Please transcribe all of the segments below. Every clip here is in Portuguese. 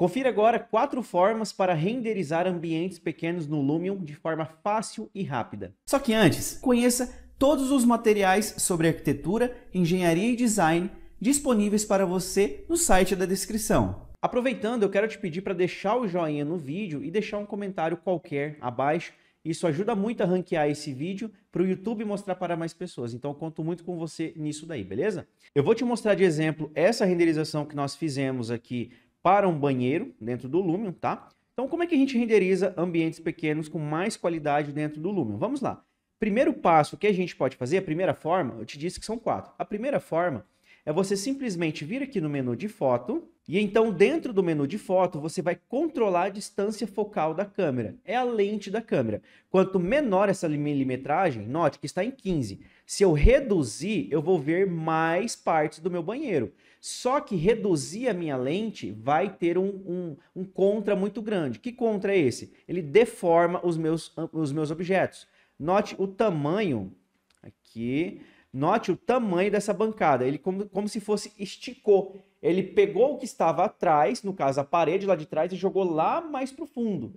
Confira agora quatro formas para renderizar ambientes pequenos no Lumion de forma fácil e rápida. Só que antes, conheça todos os materiais sobre arquitetura, engenharia e design disponíveis para você no site da descrição. Aproveitando, eu quero te pedir para deixar o joinha no vídeo e deixar um comentário qualquer abaixo. Isso ajuda muito a ranquear esse vídeo para o YouTube mostrar para mais pessoas. Então, eu conto muito com você nisso daí, beleza? Eu vou te mostrar de exemplo essa renderização que nós fizemos aqui para um banheiro dentro do Lumion, tá? Então, como é que a gente renderiza ambientes pequenos com mais qualidade dentro do Lumion? Vamos lá. Primeiro passo que a gente pode fazer, a primeira forma, eu te disse que são quatro. A primeira forma é você simplesmente vir aqui no menu de foto e então dentro do menu de foto você vai controlar a distância focal da câmera. É a lente da câmera. Quanto menor essa milimetragem, note que está em 15. Se eu reduzir, eu vou ver mais partes do meu banheiro. Só que reduzir a minha lente vai ter um, um, um contra muito grande. Que contra é esse? Ele deforma os meus, os meus objetos. Note o tamanho aqui Note o tamanho dessa bancada. Ele como, como se fosse esticou. Ele pegou o que estava atrás, no caso a parede lá de trás, e jogou lá mais para o fundo.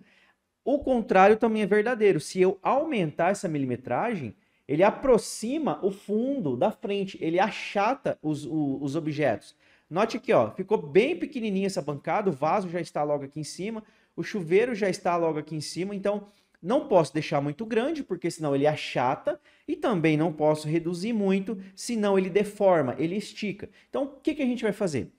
O contrário também é verdadeiro. Se eu aumentar essa milimetragem, ele aproxima o fundo da frente, ele achata os, o, os objetos. Note aqui, ó, ficou bem pequenininha essa bancada, o vaso já está logo aqui em cima, o chuveiro já está logo aqui em cima, então não posso deixar muito grande, porque senão ele achata, e também não posso reduzir muito, senão ele deforma, ele estica. Então, o que, que a gente vai fazer?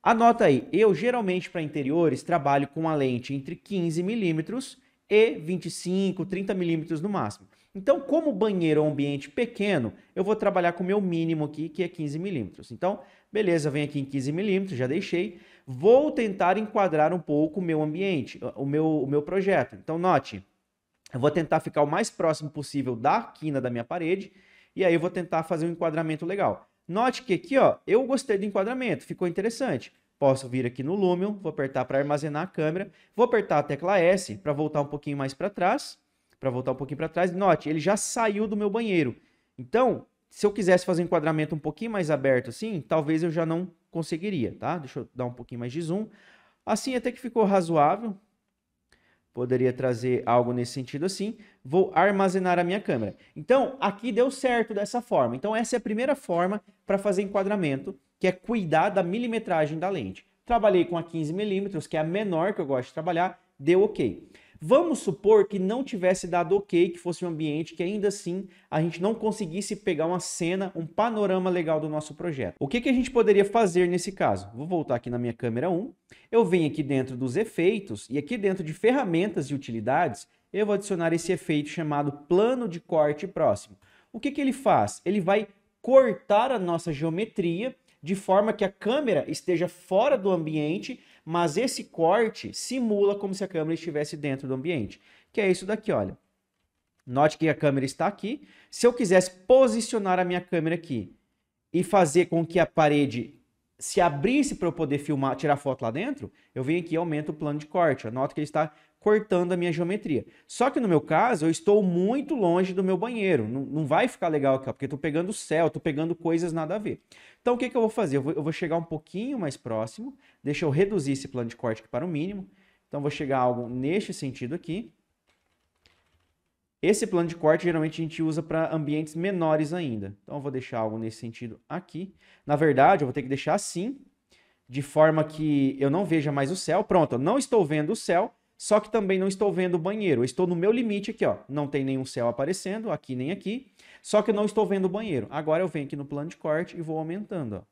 Anota aí, eu geralmente para interiores trabalho com a lente entre 15 milímetros e 25, 30 milímetros no máximo. Então, como banheiro é um ambiente pequeno, eu vou trabalhar com o meu mínimo aqui, que é 15 milímetros. Então, beleza, vem aqui em 15 milímetros, já deixei. Vou tentar enquadrar um pouco o meu ambiente, o meu, o meu projeto. Então, note, eu vou tentar ficar o mais próximo possível da quina da minha parede e aí eu vou tentar fazer um enquadramento legal. Note que aqui, ó, eu gostei do enquadramento, ficou interessante. Posso vir aqui no Lumion, vou apertar para armazenar a câmera, vou apertar a tecla S para voltar um pouquinho mais para trás, para voltar um pouquinho para trás. Note, ele já saiu do meu banheiro. Então, se eu quisesse fazer um enquadramento um pouquinho mais aberto assim, talvez eu já não conseguiria, tá? Deixa eu dar um pouquinho mais de zoom. Assim até que ficou razoável, poderia trazer algo nesse sentido assim. Vou armazenar a minha câmera. Então, aqui deu certo dessa forma. Então, essa é a primeira forma para fazer enquadramento, que é cuidar da milimetragem da lente. Trabalhei com a 15mm, que é a menor que eu gosto de trabalhar, deu ok. Vamos supor que não tivesse dado ok, que fosse um ambiente que ainda assim a gente não conseguisse pegar uma cena, um panorama legal do nosso projeto. O que, que a gente poderia fazer nesse caso? Vou voltar aqui na minha câmera 1, eu venho aqui dentro dos efeitos e aqui dentro de ferramentas e utilidades, eu vou adicionar esse efeito chamado plano de corte próximo. O que, que ele faz? Ele vai cortar a nossa geometria de forma que a câmera esteja fora do ambiente mas esse corte simula como se a câmera estivesse dentro do ambiente, que é isso daqui, olha. Note que a câmera está aqui. Se eu quisesse posicionar a minha câmera aqui e fazer com que a parede se abrisse para eu poder filmar, tirar foto lá dentro, eu venho aqui e aumento o plano de corte. Eu noto que ele está cortando a minha geometria. Só que no meu caso, eu estou muito longe do meu banheiro. Não, não vai ficar legal aqui, ó, porque estou pegando o céu, estou pegando coisas nada a ver. Então, o que, que eu vou fazer? Eu vou, eu vou, chegar um pouquinho mais próximo. Deixa eu reduzir esse plano de corte aqui para o mínimo. Então, vou chegar algo neste sentido aqui. Esse plano de corte geralmente a gente usa para ambientes menores ainda. Então eu vou deixar algo nesse sentido aqui. Na verdade, eu vou ter que deixar assim, de forma que eu não veja mais o céu. Pronto, eu não estou vendo o céu, só que também não estou vendo o banheiro. Eu estou no meu limite aqui, ó. Não tem nenhum céu aparecendo, aqui nem aqui. Só que eu não estou vendo o banheiro. Agora eu venho aqui no plano de corte e vou aumentando, ó.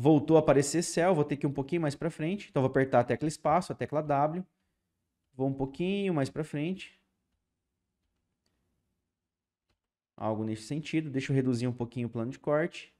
Voltou a aparecer céu, vou ter que ir um pouquinho mais para frente. Então vou apertar a tecla espaço, a tecla W. Vou um pouquinho mais para frente. Algo nesse sentido. Deixa eu reduzir um pouquinho o plano de corte.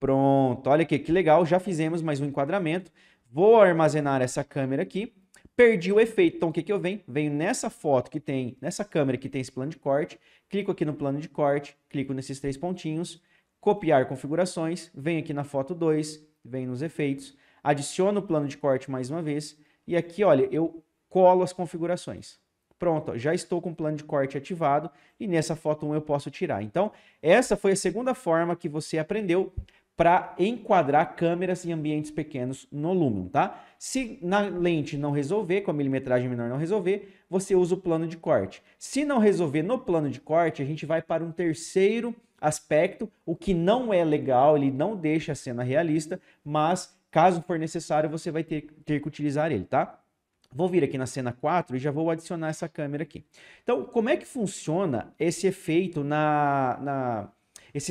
Pronto, olha aqui, que legal, já fizemos mais um enquadramento. Vou armazenar essa câmera aqui. Perdi o efeito, então o que, que eu venho? Venho nessa foto que tem, nessa câmera que tem esse plano de corte, clico aqui no plano de corte, clico nesses três pontinhos, copiar configurações, venho aqui na foto 2, venho nos efeitos, adiciono o plano de corte mais uma vez e aqui, olha, eu colo as configurações. Pronto, já estou com o plano de corte ativado e nessa foto 1 eu posso tirar. Então, essa foi a segunda forma que você aprendeu para enquadrar câmeras em ambientes pequenos no Lumion, tá? Se na lente não resolver, com a milimetragem menor não resolver, você usa o plano de corte. Se não resolver no plano de corte, a gente vai para um terceiro aspecto, o que não é legal, ele não deixa a cena realista, mas caso for necessário, você vai ter, ter que utilizar ele, tá? Vou vir aqui na cena 4 e já vou adicionar essa câmera aqui. Então, como é que funciona esse efeito na, na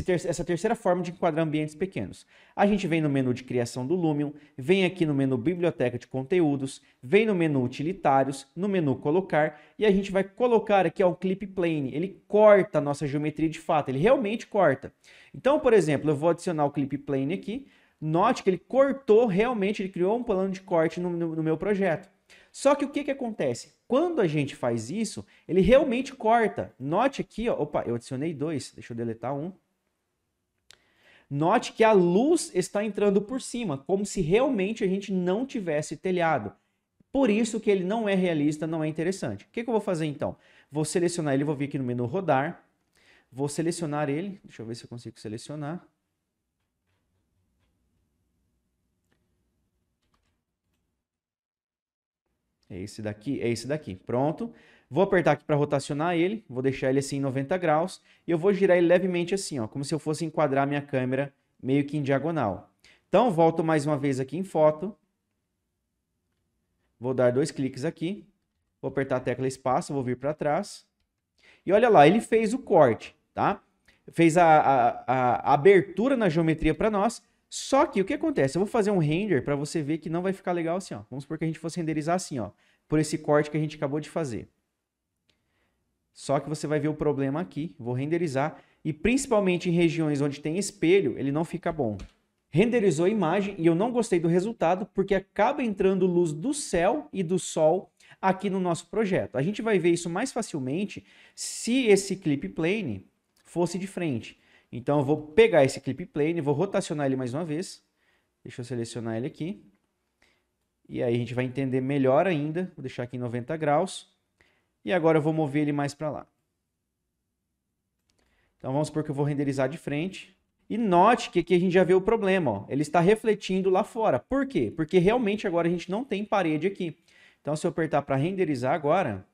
ter essa terceira forma de enquadrar ambientes pequenos. A gente vem no menu de criação do Lumion, vem aqui no menu biblioteca de conteúdos, vem no menu utilitários, no menu colocar e a gente vai colocar aqui ó, clip plane. Ele corta a nossa geometria de fato, ele realmente corta. Então, por exemplo, eu vou adicionar o clip plane aqui. Note que ele cortou realmente, ele criou um plano de corte no, no, no meu projeto. Só que o que, que acontece? Quando a gente faz isso, ele realmente corta. Note aqui, ó, opa, eu adicionei dois, deixa eu deletar um. Note que a luz está entrando por cima, como se realmente a gente não tivesse telhado. Por isso que ele não é realista, não é interessante. O que, que eu vou fazer então? Vou selecionar ele, vou vir aqui no menu rodar, vou selecionar ele, deixa eu ver se eu consigo selecionar. É esse daqui, é esse daqui. Pronto. Vou apertar aqui para rotacionar ele, vou deixar ele assim em 90 graus e eu vou girar ele levemente assim, ó, como se eu fosse enquadrar minha câmera meio que em diagonal. Então, volto mais uma vez aqui em foto. Vou dar dois cliques aqui. Vou apertar a tecla espaço, vou vir para trás. E olha lá, ele fez o corte, tá? Fez a, a, a abertura na geometria para nós só que o que acontece? Eu vou fazer um render para você ver que não vai ficar legal assim, ó. Vamos supor que a gente fosse renderizar assim, ó, por esse corte que a gente acabou de fazer. Só que você vai ver o problema aqui, vou renderizar, e principalmente em regiões onde tem espelho, ele não fica bom. Renderizou a imagem e eu não gostei do resultado, porque acaba entrando luz do céu e do sol aqui no nosso projeto. A gente vai ver isso mais facilmente se esse clip plane fosse de frente. Então eu vou pegar esse clip plane, vou rotacionar ele mais uma vez. Deixa eu selecionar ele aqui. E aí a gente vai entender melhor ainda. Vou deixar aqui em 90 graus. E agora eu vou mover ele mais para lá. Então vamos supor que eu vou renderizar de frente. E note que aqui a gente já vê o problema, ó. ele está refletindo lá fora. Por quê? Porque realmente agora a gente não tem parede aqui. Então se eu apertar para renderizar agora,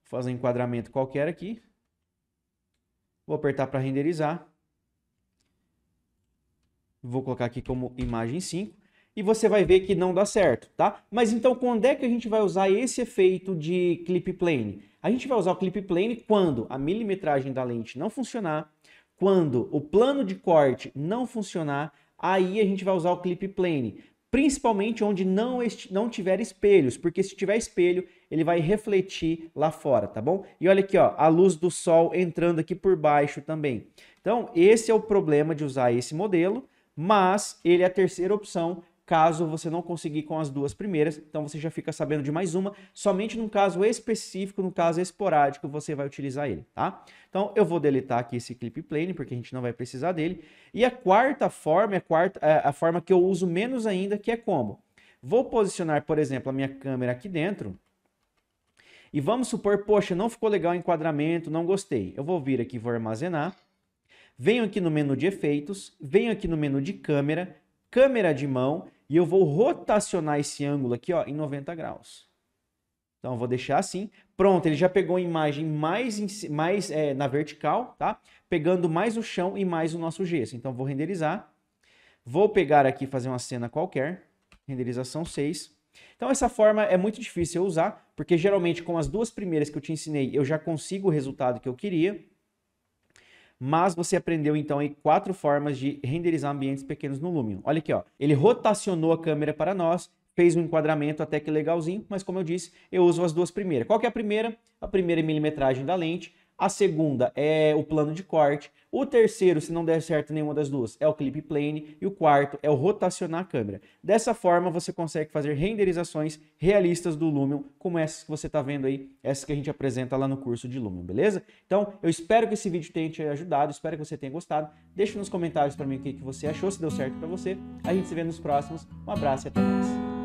vou fazer um enquadramento qualquer aqui, Vou apertar para renderizar. Vou colocar aqui como imagem 5 e você vai ver que não dá certo, tá? Mas então quando é que a gente vai usar esse efeito de clip plane? A gente vai usar o clip plane quando a milimetragem da lente não funcionar, quando o plano de corte não funcionar, aí a gente vai usar o clip plane, principalmente onde não, não tiver espelhos, porque se tiver espelho, ele vai refletir lá fora, tá bom? E olha aqui, ó, a luz do sol entrando aqui por baixo também. Então, esse é o problema de usar esse modelo, mas ele é a terceira opção caso você não conseguir com as duas primeiras, então você já fica sabendo de mais uma, somente num caso específico, num caso esporádico, você vai utilizar ele, tá? Então eu vou deletar aqui esse clip plane, porque a gente não vai precisar dele. E a quarta forma, a, quarta, é, a forma que eu uso menos ainda, que é como? Vou posicionar, por exemplo, a minha câmera aqui dentro, e vamos supor, poxa, não ficou legal o enquadramento, não gostei. Eu vou vir aqui, vou armazenar. Venho aqui no menu de efeitos, venho aqui no menu de câmera, câmera de mão, e eu vou rotacionar esse ângulo aqui ó, em 90 graus. Então eu vou deixar assim. Pronto, ele já pegou a imagem mais, mais é, na vertical, tá? Pegando mais o chão e mais o nosso gesso. Então vou renderizar. Vou pegar aqui fazer uma cena qualquer. Renderização 6. Então essa forma é muito difícil eu usar, porque geralmente com as duas primeiras que eu te ensinei, eu já consigo o resultado que eu queria. Mas você aprendeu então aí quatro formas de renderizar ambientes pequenos no Lumion. Olha aqui, ó. Ele rotacionou a câmera para nós, fez um enquadramento até que legalzinho, mas como eu disse, eu uso as duas primeiras. Qual que é a primeira? A primeira é milimetragem da lente, a segunda é o plano de corte. O terceiro, se não der certo nenhuma das duas, é o clip plane. E o quarto é o rotacionar a câmera. Dessa forma, você consegue fazer renderizações realistas do Lumion, como essas que você está vendo aí, essas que a gente apresenta lá no curso de Lumion, beleza? Então, eu espero que esse vídeo tenha te ajudado, espero que você tenha gostado. Deixe nos comentários para mim o que você achou, se deu certo para você. A gente se vê nos próximos. Um abraço e até mais.